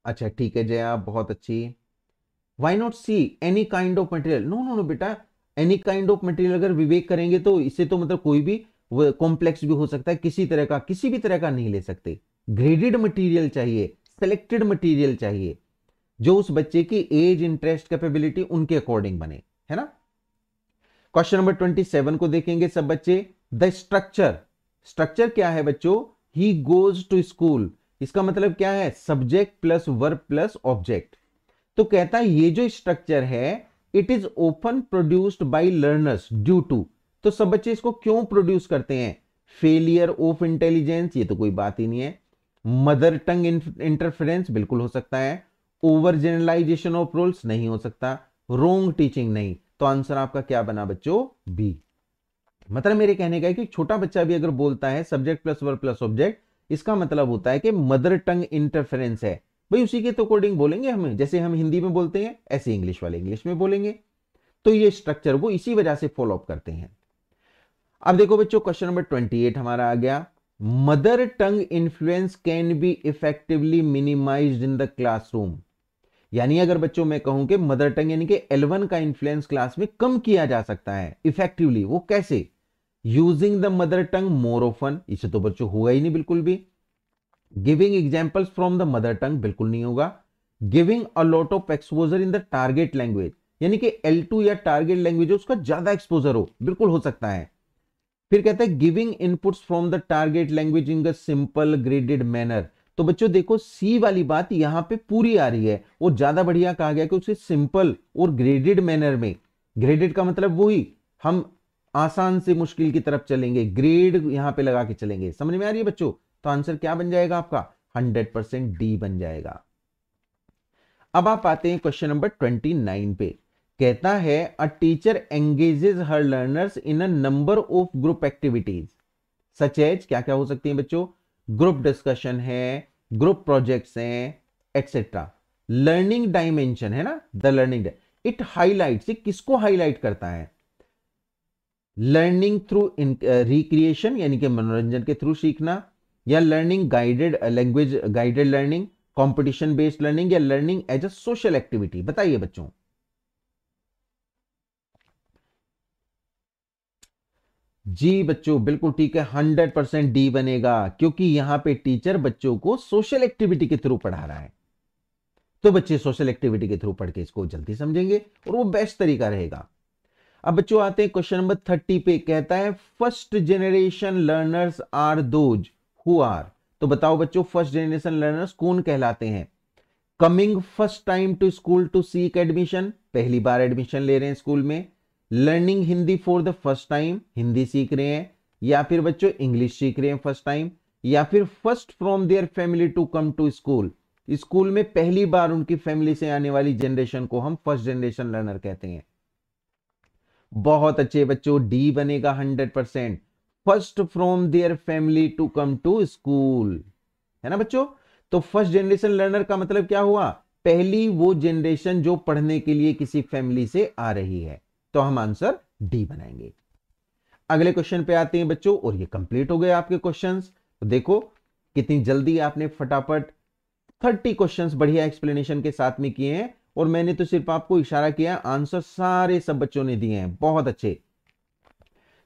अच्छा ठीक है जया बहुत अच्छी why not C any kind of material no no no बेटा एनी काइंड ऑफ मटेरियल अगर विवेक करेंगे तो इससे तो मतलब कोई भी कॉम्प्लेक्स भी हो सकता है किसी तरह का किसी भी तरह का नहीं ले सकते ग्रेडेड मटेरियल चाहिए सेलेक्टेड मटेरियल चाहिए जो उस बच्चे की एज इंटरेस्ट कैपेबिलिटी उनके अकॉर्डिंग बने है ना क्वेश्चन नंबर ट्वेंटी सेवन को देखेंगे सब बच्चे द स्ट्रक्चर स्ट्रक्चर क्या है बच्चों ही गोज टू स्कूल इसका मतलब क्या है subject plus verb plus object तो कहता है ये जो स्ट्रक्चर है it is open produced by learners due to तो सब बच्चे इसको क्यों प्रोड्यूस करते हैं फेलियर ऑफ इंटेलिजेंस ये तो कोई बात ही नहीं है मदर टंग इंटरफेरेंस बिल्कुल हो सकता है ओवर जनरलाइजेशन ऑफ रोल्स नहीं हो सकता रोंग टीचिंग नहीं तो आंसर आपका क्या बना बच्चों बी मतलब मेरे कहने का है कि छोटा बच्चा भी अगर बोलता है subject plus verb plus object इसका मतलब होता है कि मदर टंग इंटरफेरेंस है भाई उसी के तो अकॉर्डिंग बोलेंगे हमें जैसे हम हिंदी में बोलते हैं ऐसे इंग्लिश वाले इंग्लिश में बोलेंगे तो ये स्ट्रक्चर वो इसी वजह से फॉलोअप करते हैं अब देखो बच्चों क्वेश्चन नंबर ट्वेंटी एट हमारा आ गया mother tongue influence can be effectively minimize in the classroom यानी अगर बच्चों मैं कहूं कि मदर टंग यानी कि एलवन का इन्फ्लुएंस क्लास में कम किया जा सकता है इफेक्टिवली वो कैसे using the mother tongue more often इसे तो बच्चों हुआ ही नहीं बिल्कुल भी giving examples from the mother tongue बिल्कुल नहीं होगा giving a lot of exposure in the target language यानी कि L2 या टारगेट लैंग्वेज उसका ज्यादा एक्सपोजर हो बिल्कुल हो सकता है फिर कहते हैं giving inputs from the target language in simple graded manner तो बच्चों देखो सी वाली बात यहां पे पूरी आ रही है और ज्यादा बढ़िया कहा गया कि उसे सिंपल और ग्रेडेड मैनर में ग्रेडेड का मतलब वही हम आसान से मुश्किल की तरफ चलेंगे ग्रेड यहां पे लगा के चलेंगे समझ में आ रही है बच्चों तो आंसर क्या बन जाएगा आपका हंड्रेड परसेंट डी बन जाएगा अब आप आते हैं क्वेश्चन नंबर ट्वेंटी नाइन पे कहता है a teacher engages her learners in a number of group activities such as क्या क्या हो सकती है बच्चों ग्रुप डिस्कशन है ग्रुप प्रोजेक्ट्स हैं एक्सेट्रा लर्निंग डायमेंशन है ना द लर्निंग इट हाईलाइट किसको हाईलाइट करता है लर्निंग थ्रू रिक्रिएशन यानी कि मनोरंजन के थ्रू सीखना या learning guided language guided learning competition based learning या learning as a social activity बताइए बच्चों जी बच्चों बिल्कुल ठीक है हंड्रेड परसेंट डी बनेगा क्योंकि यहां पे टीचर बच्चों को सोशल एक्टिविटी के थ्रू पढ़ा रहा है तो बच्चे सोशल एक्टिविटी के थ्रू पढ़ के इसको जल्दी समझेंगे और वो बेस्ट तरीका रहेगा अब बच्चों आते हैं क्वेश्चन नंबर थर्टी पे कहता है first generation learners are those who are तो बताओ बच्चों फर्स्ट जनरेशन लर्नर्स कौन कहलाते हैं coming first time to school to seek admission पहली बार एडमिशन ले रहे हैं स्कूल में learning Hindi for the first time Hindi सीख रहे हैं या फिर बच्चों इंग्लिश सीख रहे हैं फर्स्ट टाइम या फिर first from their family to come to school school में पहली बार उनकी फैमिली से आने वाली जनरेशन को हम फर्स्ट जनरेशन लर्नर कहते हैं बहुत अच्छे बच्चों डी बनेगा hundred percent first from their family to come to school है ना बच्चों तो फर्स्ट जनरेशन लर्नर का मतलब क्या हुआ पहली वो जनरेशन जो पढ़ने के लिए किसी फैमिली से आ रही है तो हम आंसर डी बनाएंगे अगले क्वेश्चन पे आते हैं बच्चों और ये कंप्लीट हो गए आपके क्वेश्चंस तो देखो कितनी जल्दी आपने फटाफट थर्टी क्वेश्चन बढ़िया एक्सप्लेनेशन के साथ में किए हैं और मैंने तो सिर्फ आपको इशारा किया आंसर सारे सब बच्चों ने दिए हैं बहुत अच्छे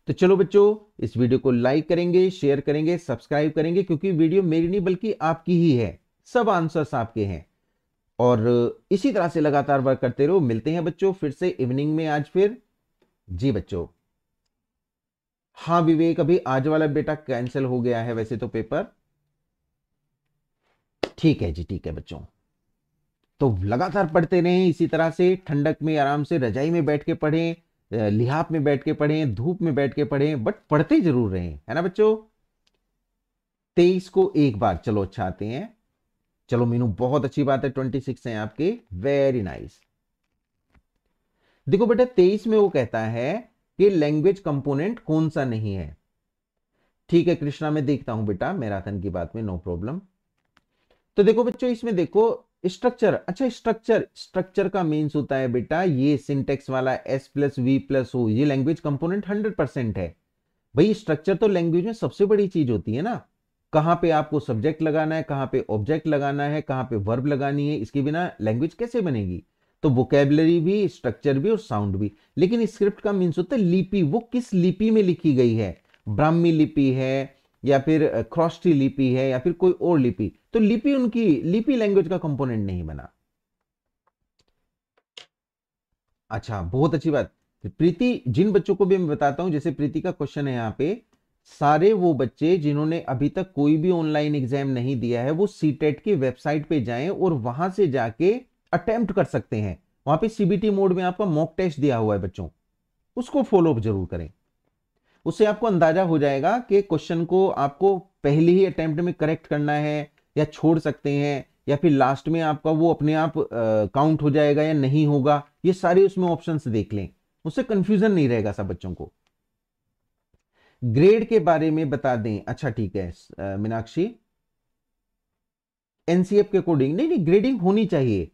तो चलो बच्चों इस वीडियो को लाइक करेंगे शेयर करेंगे सब्सक्राइब करेंगे क्योंकि वीडियो मेरी नहीं बल्कि आपकी ही है सब आंसर्स आपके हैं और इसी तरह से लगातार वर्क करते रहो मिलते हैं बच्चों फिर से इवनिंग में आज फिर जी बच्चों हाँ विवेक अभी आज वाला बेटा कैंसिल हो गया है वैसे तो पेपर ठीक है जी ठीक है बच्चों तो लगातार पढ़ते रहें इसी तरह से ठंडक में आराम से रजाई में बैठ के पढ़ें लिहाफ में बैठ के पढ़ें धूप में बैठ के पढ़ें बट पढ़ते जरूर रहें है ना बच्चों तेईस को एक बार चलो अच्छा आते हैं चलो मीनू बहुत अच्छी बात है ट्वेंटी सिक्स है आपके वेरी नाइस देखो बेटा तेईस में वो कहता है कि लैंग्वेज कंपोनेंट कौन सा नहीं है ठीक है कृष्णा मैं देखता हूं बेटा मैराथन की बात में नो प्रॉब्लम तो देखो बच्चों इसमें देखो स्ट्रक्चर अच्छा स्ट्रक्चर स्ट्रक्चर का मीन्स होता है बेटा ये सिंटेक्स वाला S plus V plus O ये लैंग्वेज कंपोनेंट हंड्रेड परसेंट है भाई स्ट्रक्चर तो लैंग्वेज में सबसे बड़ी चीज होती है ना कहाँ पे आपको सब्जेक्ट लगाना है कहाँ पे ऑब्जेक्ट लगाना है कहाँ पे वर्ब लगानी है इसके बिना लैंग्वेज कैसे बनेगी तो वोकेबलरी भी स्ट्रक्चर भी और साउंड भी लेकिन स्क्रिप्ट का मीन्स होता है लिपि वो किस लिपि में लिखी गई है ब्राह्मी लिपि है या फिर क्रॉस्टी लिपि है या फिर कोई और लिपि तो लिपि उनकी लिपि लैंग्वेज का कंपोनेंट नहीं बना अच्छा बहुत अच्छी बात प्रीति जिन बच्चों को भी मैं बताता हूं जैसे प्रीति का क्वेश्चन है यहाँ पे सारे वो बच्चे जिन्होंने अभी तक कोई भी ऑनलाइन एग्जाम नहीं दिया है वो सीटेट e की वेबसाइट पे जाएं और वहां से जाके अटेम्प्ट कर सकते हैं वहां पे सीबीटी मोड में आपका मॉक टेस्ट दिया हुआ है बच्चों उसको फॉलो अप जरूर करें उससे आपको अंदाजा हो जाएगा कि क्वेश्चन को आपको पहले ही अटेम्प्ट में करेक्ट करना है या छोड़ सकते हैं या फिर लास्ट में आपका वो अपने आप काउंट हो जाएगा या नहीं होगा ये सारे उसमें ऑप्शंस देख लें उससे कंफ्यूजन नहीं रहेगा सब बच्चों को ग्रेड के बारे में बता दें अच्छा ठीक है मीनाक्षी एनसीएफ के अकॉर्डिंग नहीं नहीं ग्रेडिंग होनी चाहिए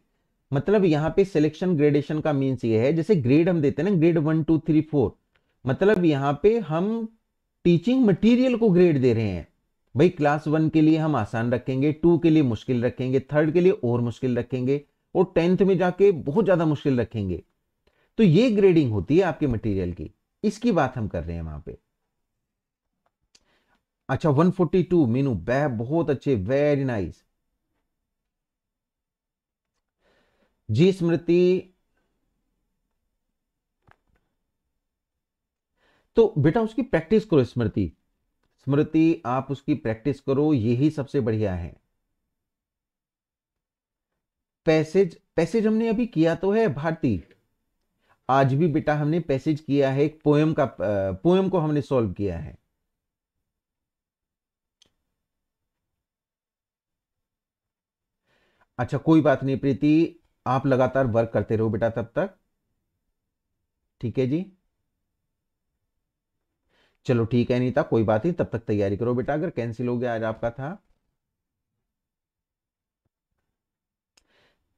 मतलब यहां पे सिलेक्शन ग्रेडेशन का मीन्स ये है जैसे ग्रेड हम देते हैं ना grade one two three four मतलब यहां पे हम टीचिंग मटेरियल को ग्रेड दे रहे हैं भाई क्लास वन के लिए हम आसान रखेंगे टू के लिए मुश्किल रखेंगे थर्ड के लिए और मुश्किल रखेंगे और टेंथ में जाके बहुत ज़्यादा मुश्किल रखेंगे तो ये ग्रेडिंग होती है आपके मटेरियल की इसकी बात हम कर रहे हैं वहां पे अच्छा 142 मीनू बहुत अच्छे वेरी नाइस जी स्मृति तो बेटा उसकी प्रैक्टिस करो स्मृति स्मृति आप उसकी प्रैक्टिस करो यही सबसे बढ़िया है पैसेज पैसेज हमने अभी किया तो है भारती आज भी बेटा हमने पैसेज किया है एक पोएम का पोएम को हमने सॉल्व किया है अच्छा कोई बात नहीं प्रीति आप लगातार वर्क करते रहो बेटा तब तक ठीक है जी चलो ठीक है नीता कोई बात नहीं तब तक तैयारी करो बेटा अगर कैंसिल हो गया आज आपका था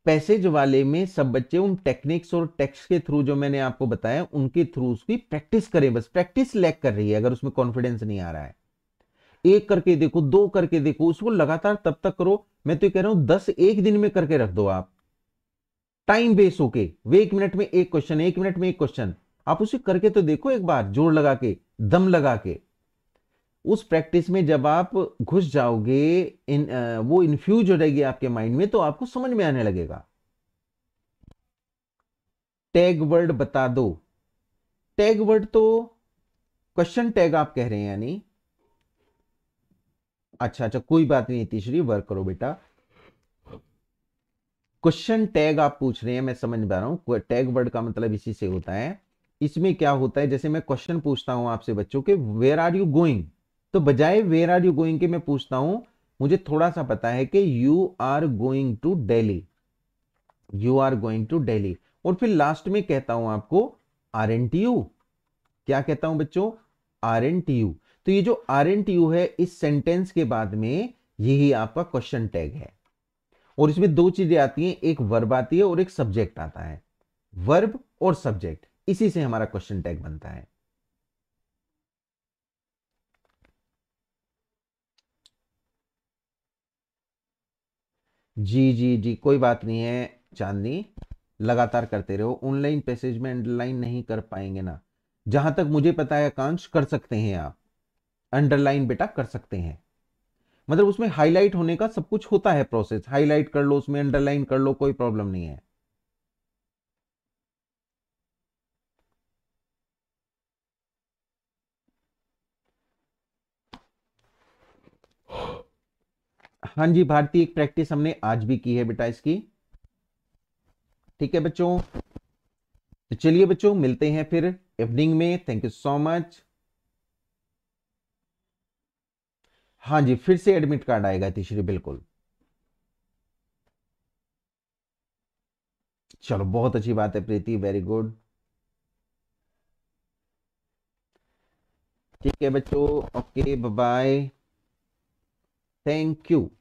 पैसेज वाले में सब बच्चे उन टेक्निक्स और टेक्स के थ्रू जो मैंने आपको बताया उनके थ्रू उसकी प्रैक्टिस करें बस प्रैक्टिस लैक कर रही है अगर उसमें कॉन्फिडेंस नहीं आ रहा है एक करके देखो दो करके देखो उसको लगातार तब तक करो मैं तो कह रहा हूं दस एक दिन में करके रख दो आप टाइम बेस होके वे एक मिनट में एक क्वेश्चन एक मिनट में एक क्वेश्चन आप उसे करके तो देखो एक बार जोर लगा के दम लगा के उस प्रैक्टिस में जब आप घुस जाओगे इन वो इन्फ्यूज हो जाएगी आपके माइंड में तो आपको समझ में आने लगेगा टैग वर्ड बता दो टैग वर्ड तो क्वेश्चन टैग आप कह रहे हैं यानी अच्छा अच्छा कोई बात नहीं तीसरी वर्क करो बेटा क्वेश्चन टैग आप पूछ रहे हैं मैं समझ पा रहा हूं टैग वर्ड का मतलब इसी से होता है इसमें क्या होता है जैसे मैं क्वेश्चन पूछता हूँ आपसे बच्चों के वेयर आर यू गोइंग तो बजाय वेयर आर यू गोइंग के मैं पूछता हूं मुझे थोड़ा सा पता है कि you are going to Delhi you are going to Delhi और फिर लास्ट में कहता हूं आपको आर एन टी यू क्या कहता हूं बच्चों आर एन टी यू तो ये जो आर एन टी यू है इस सेंटेंस के बाद में यही आपका क्वेश्चन टैग है और इसमें दो चीजें आती हैं एक वर्ब आती है और एक सब्जेक्ट आता है वर्ब और सब्जेक्ट इसी से हमारा क्वेश्चन टैग बनता है जी जी जी कोई बात नहीं है चांदनी लगातार करते रहो ऑनलाइन पैसेज में अंडरलाइन नहीं कर पाएंगे ना जहां तक मुझे पता है कांश कर सकते हैं आप अंडरलाइन बेटा कर सकते हैं मतलब उसमें हाईलाइट होने का सब कुछ होता है प्रोसेस हाईलाइट कर लो उसमें अंडरलाइन कर लो कोई प्रॉब्लम नहीं है हाँ जी भारती एक प्रैक्टिस हमने आज भी की है बेटा इसकी ठीक है बच्चों तो चलिए बच्चों मिलते हैं फिर इवनिंग में थैंक यू सो मच हाँ जी फिर से एडमिट कार्ड आएगा तीसरी बिल्कुल चलो बहुत अच्छी बात है प्रीति वेरी गुड ठीक है बच्चों ओके बाय थैंक यू